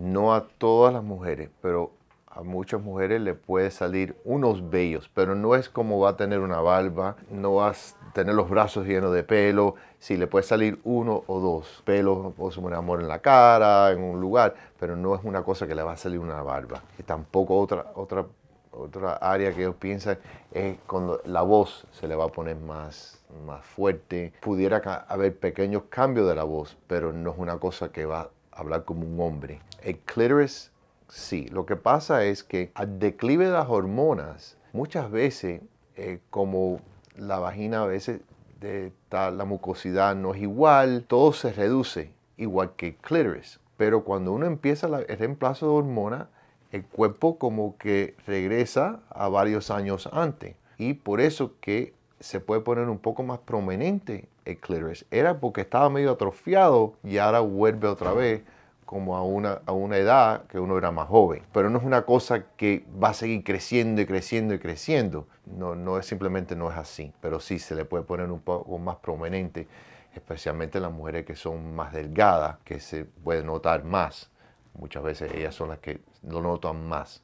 no a todas las mujeres, pero a muchas mujeres le puede salir unos vellos, pero no es como va a tener una barba, no va a tener los brazos llenos de pelo, si le puede salir uno o dos pelos, o su amor en la cara, en un lugar, pero no es una cosa que le va a salir una barba. Y tampoco otra, otra, otra área que ellos piensan es cuando la voz se le va a poner más, más fuerte. Pudiera haber pequeños cambios de la voz, pero no es una cosa que va hablar como un hombre. El clítoris, sí. Lo que pasa es que al declive de las hormonas, muchas veces, eh, como la vagina a veces, de, la mucosidad no es igual, todo se reduce, igual que el clítoris. Pero cuando uno empieza el reemplazo de hormonas, el cuerpo como que regresa a varios años antes. Y por eso que se puede poner un poco más prominente el clítoris. Era porque estaba medio atrofiado y ahora vuelve otra vez como a una, a una edad que uno era más joven. Pero no es una cosa que va a seguir creciendo y creciendo y creciendo. No, no es simplemente no es así. Pero sí se le puede poner un poco más prominente, especialmente las mujeres que son más delgadas, que se puede notar más. Muchas veces ellas son las que lo notan más.